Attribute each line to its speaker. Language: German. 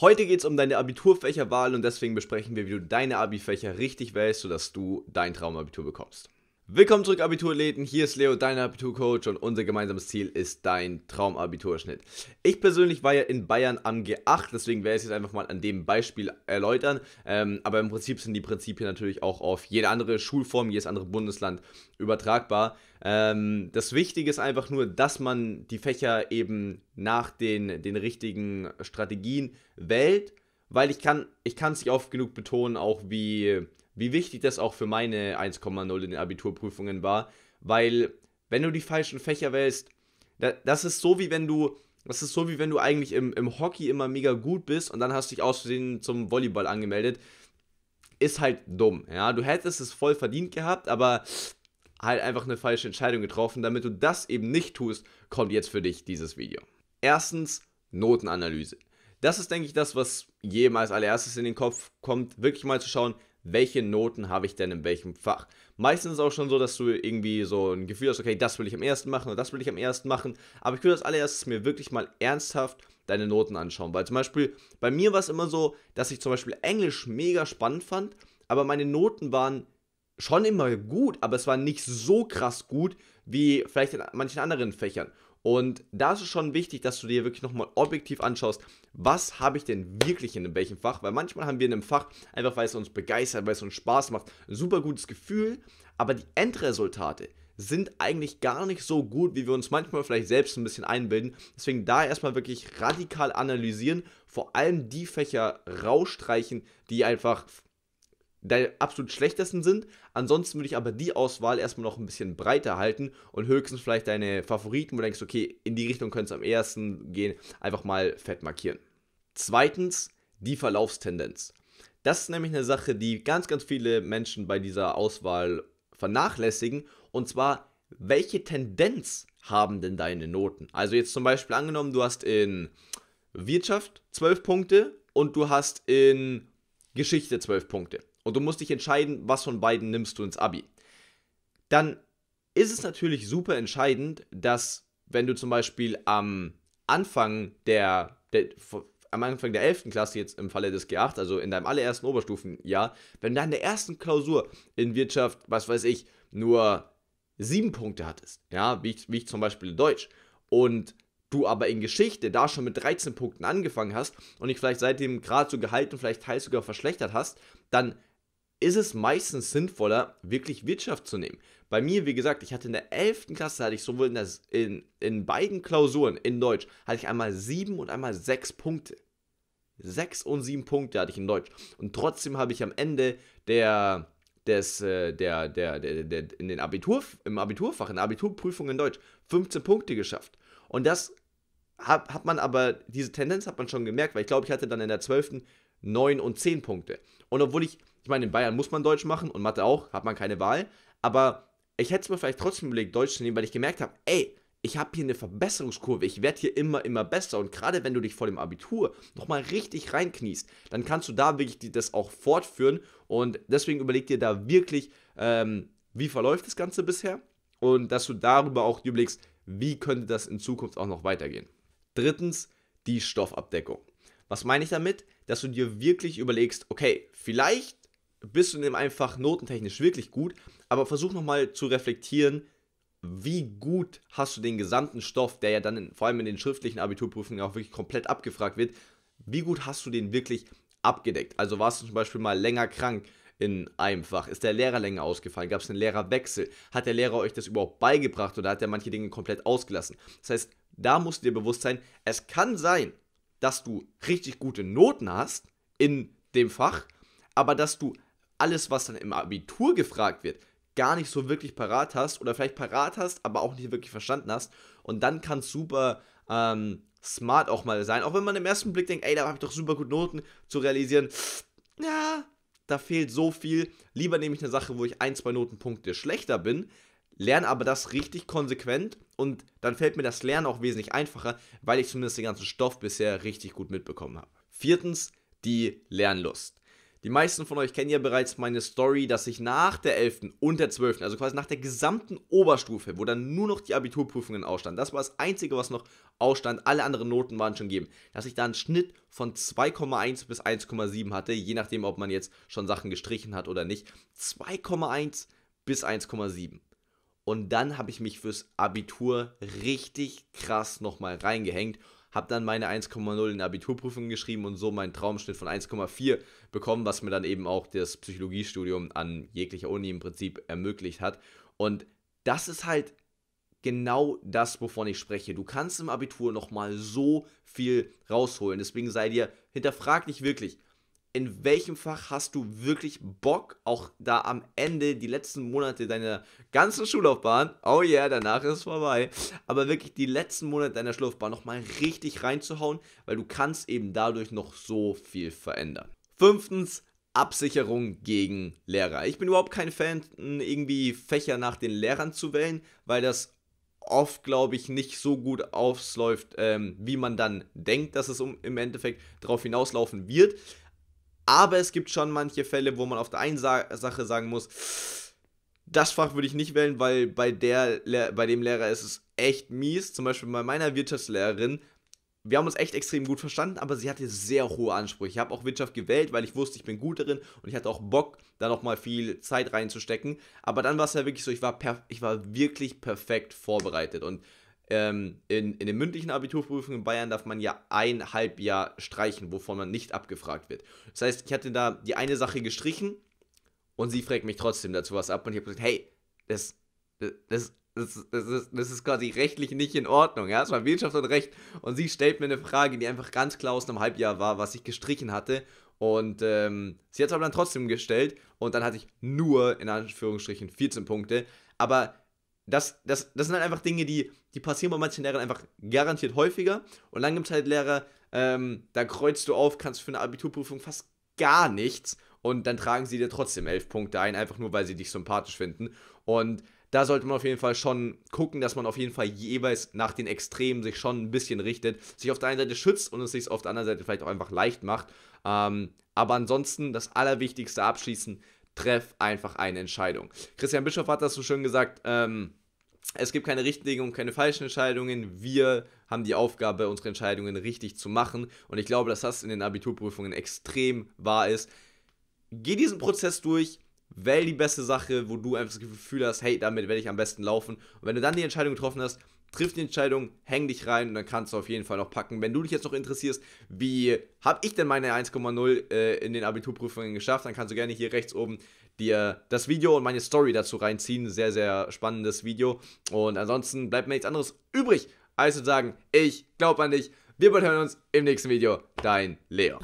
Speaker 1: Heute geht es um deine Abiturfächerwahl und deswegen besprechen wir, wie du deine Abi-Fächer richtig wählst, sodass du dein Traumabitur bekommst. Willkommen zurück, Abiturläden. Hier ist Leo, dein Abiturcoach, und unser gemeinsames Ziel ist dein Traumabiturschnitt. Ich persönlich war ja in Bayern am G8, deswegen werde ich es jetzt einfach mal an dem Beispiel erläutern. Ähm, aber im Prinzip sind die Prinzipien natürlich auch auf jede andere Schulform, jedes andere Bundesland übertragbar. Ähm, das Wichtige ist einfach nur, dass man die Fächer eben nach den, den richtigen Strategien wählt, weil ich kann es ich nicht oft genug betonen, auch wie wie wichtig das auch für meine 1,0 in den Abiturprüfungen war, weil wenn du die falschen Fächer wählst, das ist so wie wenn du das ist so wie wenn du eigentlich im, im Hockey immer mega gut bist und dann hast du dich aus Versehen zum Volleyball angemeldet. Ist halt dumm, ja. Du hättest es voll verdient gehabt, aber halt einfach eine falsche Entscheidung getroffen. Damit du das eben nicht tust, kommt jetzt für dich dieses Video. Erstens, Notenanalyse. Das ist, denke ich, das, was jedem als allererstes in den Kopf kommt, wirklich mal zu schauen, welche Noten habe ich denn in welchem Fach. Meistens ist es auch schon so, dass du irgendwie so ein Gefühl hast, okay, das will ich am ersten machen oder das will ich am ersten machen. Aber ich würde als allererstes mir wirklich mal ernsthaft deine Noten anschauen. Weil zum Beispiel, bei mir war es immer so, dass ich zum Beispiel Englisch mega spannend fand, aber meine Noten waren schon immer gut, aber es war nicht so krass gut wie vielleicht in manchen anderen Fächern. Und da ist es schon wichtig, dass du dir wirklich nochmal objektiv anschaust, was habe ich denn wirklich in welchem Fach? Weil manchmal haben wir in einem Fach, einfach weil es uns begeistert, weil es uns Spaß macht, ein super gutes Gefühl, aber die Endresultate sind eigentlich gar nicht so gut, wie wir uns manchmal vielleicht selbst ein bisschen einbilden. Deswegen da erstmal wirklich radikal analysieren, vor allem die Fächer rausstreichen, die einfach der absolut schlechtesten sind. Ansonsten würde ich aber die Auswahl erstmal noch ein bisschen breiter halten und höchstens vielleicht deine Favoriten, wo du denkst, okay, in die Richtung könnte es am ehesten gehen, einfach mal fett markieren. Zweitens, die Verlaufstendenz. Das ist nämlich eine Sache, die ganz, ganz viele Menschen bei dieser Auswahl vernachlässigen. Und zwar, welche Tendenz haben denn deine Noten? Also jetzt zum Beispiel angenommen, du hast in Wirtschaft 12 Punkte und du hast in Geschichte 12 Punkte und du musst dich entscheiden, was von beiden nimmst du ins Abi, dann ist es natürlich super entscheidend, dass wenn du zum Beispiel am Anfang der, der am Anfang der 11. Klasse jetzt im Falle des G8, also in deinem allerersten Oberstufenjahr, wenn du in der ersten Klausur in Wirtschaft, was weiß ich, nur sieben Punkte hattest, ja, wie ich, wie ich zum Beispiel in Deutsch, und du aber in Geschichte da schon mit 13 Punkten angefangen hast und dich vielleicht seitdem gerade so gehalten, vielleicht teils sogar verschlechtert hast, dann ist es meistens sinnvoller, wirklich Wirtschaft zu nehmen. Bei mir, wie gesagt, ich hatte in der 11. Klasse, hatte ich sowohl in, der, in, in beiden Klausuren in Deutsch, hatte ich einmal 7 und einmal 6 Punkte. 6 und 7 Punkte hatte ich in Deutsch. Und trotzdem habe ich am Ende der, des, äh, der, der, der, der, in den Abitur, im Abiturfach, in der Abiturprüfung in Deutsch 15 Punkte geschafft. Und das hat, hat man aber, diese Tendenz hat man schon gemerkt, weil ich glaube, ich hatte dann in der 12. 9 und 10 Punkte. Und obwohl ich ich meine, in Bayern muss man Deutsch machen und Mathe auch, hat man keine Wahl. Aber ich hätte es mir vielleicht trotzdem überlegt, Deutsch zu nehmen, weil ich gemerkt habe, ey, ich habe hier eine Verbesserungskurve, ich werde hier immer, immer besser. Und gerade wenn du dich vor dem Abitur nochmal richtig reinkniest, dann kannst du da wirklich das auch fortführen. Und deswegen überleg dir da wirklich, ähm, wie verläuft das Ganze bisher und dass du darüber auch überlegst, wie könnte das in Zukunft auch noch weitergehen. Drittens, die Stoffabdeckung. Was meine ich damit? Dass du dir wirklich überlegst, okay, vielleicht bist du in dem einfach notentechnisch wirklich gut, aber versuch nochmal zu reflektieren, wie gut hast du den gesamten Stoff, der ja dann in, vor allem in den schriftlichen Abiturprüfungen auch wirklich komplett abgefragt wird, wie gut hast du den wirklich abgedeckt? Also warst du zum Beispiel mal länger krank in einem Fach? Ist der Lehrer länger ausgefallen? Gab es einen Lehrerwechsel? Hat der Lehrer euch das überhaupt beigebracht oder hat er manche Dinge komplett ausgelassen? Das heißt, da musst du dir bewusst sein, es kann sein, dass du richtig gute Noten hast in dem Fach, aber dass du alles, was dann im Abitur gefragt wird, gar nicht so wirklich parat hast oder vielleicht parat hast, aber auch nicht wirklich verstanden hast. Und dann kann es super ähm, smart auch mal sein, auch wenn man im ersten Blick denkt, ey, da habe ich doch super gut Noten, zu realisieren, ja, da fehlt so viel. Lieber nehme ich eine Sache, wo ich ein, zwei Notenpunkte schlechter bin, lerne aber das richtig konsequent und dann fällt mir das Lernen auch wesentlich einfacher, weil ich zumindest den ganzen Stoff bisher richtig gut mitbekommen habe. Viertens, die Lernlust. Die meisten von euch kennen ja bereits meine Story, dass ich nach der 11. und der 12., also quasi nach der gesamten Oberstufe, wo dann nur noch die Abiturprüfungen ausstanden, das war das Einzige, was noch ausstand, alle anderen Noten waren schon gegeben, dass ich da einen Schnitt von 2,1 bis 1,7 hatte, je nachdem, ob man jetzt schon Sachen gestrichen hat oder nicht. 2,1 bis 1,7. Und dann habe ich mich fürs Abitur richtig krass nochmal reingehängt habe dann meine 1,0 in der Abiturprüfung geschrieben und so meinen Traumschnitt von 1,4 bekommen, was mir dann eben auch das Psychologiestudium an jeglicher Uni im Prinzip ermöglicht hat. Und das ist halt genau das, wovon ich spreche. Du kannst im Abitur nochmal so viel rausholen. Deswegen sei dir, hinterfrag dich wirklich, in welchem Fach hast du wirklich Bock, auch da am Ende die letzten Monate deiner ganzen Schullaufbahn, oh yeah, danach ist es vorbei, aber wirklich die letzten Monate deiner Schullaufbahn nochmal richtig reinzuhauen, weil du kannst eben dadurch noch so viel verändern. Fünftens, Absicherung gegen Lehrer. Ich bin überhaupt kein Fan, irgendwie Fächer nach den Lehrern zu wählen, weil das oft, glaube ich, nicht so gut ausläuft, ähm, wie man dann denkt, dass es um, im Endeffekt darauf hinauslaufen wird. Aber es gibt schon manche Fälle, wo man auf der einen Sa Sache sagen muss, das Fach würde ich nicht wählen, weil bei, der bei dem Lehrer ist es echt mies. Zum Beispiel bei meiner Wirtschaftslehrerin. Wir haben uns echt extrem gut verstanden, aber sie hatte sehr hohe Ansprüche. Ich habe auch Wirtschaft gewählt, weil ich wusste, ich bin gut darin und ich hatte auch Bock, da nochmal viel Zeit reinzustecken. Aber dann war es ja wirklich so, ich war, ich war wirklich perfekt vorbereitet. Und ähm, in, in den mündlichen Abiturprüfungen in Bayern darf man ja ein Halbjahr streichen, wovon man nicht abgefragt wird. Das heißt, ich hatte da die eine Sache gestrichen und sie fragt mich trotzdem dazu was ab und ich habe gesagt, hey, das, das, das das, das, ist, das ist quasi rechtlich nicht in Ordnung. Ja, es war Wirtschaft und Recht. Und sie stellt mir eine Frage, die einfach ganz klar aus einem Halbjahr war, was ich gestrichen hatte. Und ähm, sie hat es aber dann trotzdem gestellt. Und dann hatte ich nur, in Anführungsstrichen, 14 Punkte. Aber das, das, das sind halt einfach Dinge, die, die passieren bei manchen Lehrern einfach garantiert häufiger. Und dann gibt es halt Lehrer, ähm, da kreuzt du auf, kannst für eine Abiturprüfung fast gar nichts und dann tragen sie dir trotzdem elf Punkte ein, einfach nur weil sie dich sympathisch finden. Und da sollte man auf jeden Fall schon gucken, dass man auf jeden Fall jeweils nach den Extremen sich schon ein bisschen richtet, sich auf der einen Seite schützt und es sich auf der anderen Seite vielleicht auch einfach leicht macht. Ähm, aber ansonsten das Allerwichtigste abschließen, treff einfach eine Entscheidung. Christian Bischoff hat das so schön gesagt, ähm, es gibt keine richtigen und keine falschen Entscheidungen. Wir haben die Aufgabe, unsere Entscheidungen richtig zu machen. Und ich glaube, dass das in den Abiturprüfungen extrem wahr ist. Geh diesen Prozess durch, wähl die beste Sache, wo du einfach das Gefühl hast, hey, damit werde ich am besten laufen. Und wenn du dann die Entscheidung getroffen hast, triff die Entscheidung, häng dich rein und dann kannst du auf jeden Fall noch packen. Wenn du dich jetzt noch interessierst, wie habe ich denn meine 1,0 äh, in den Abiturprüfungen geschafft, dann kannst du gerne hier rechts oben dir das Video und meine Story dazu reinziehen. Sehr, sehr spannendes Video. Und ansonsten bleibt mir nichts anderes übrig, als zu sagen, ich glaube an dich. Wir hören uns im nächsten Video. Dein Leo.